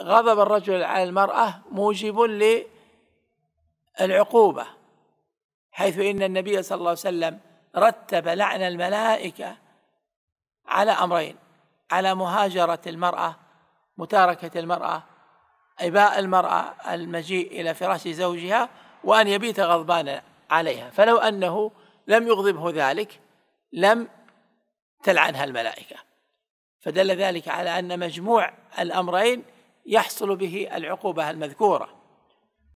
غضب الرجل على المرأة موجب للعقوبة حيث إن النبي صلى الله عليه وسلم رتب لعن الملائكة على أمرين على مهاجرة المرأة متاركة المرأة إباء المرأة المجيء إلى فراش زوجها وأن يبيت غضبان عليها فلو أنه لم يغضبه ذلك لم تلعنها الملائكة فدل ذلك على أن مجموع الأمرين يحصل به العقوبه المذكوره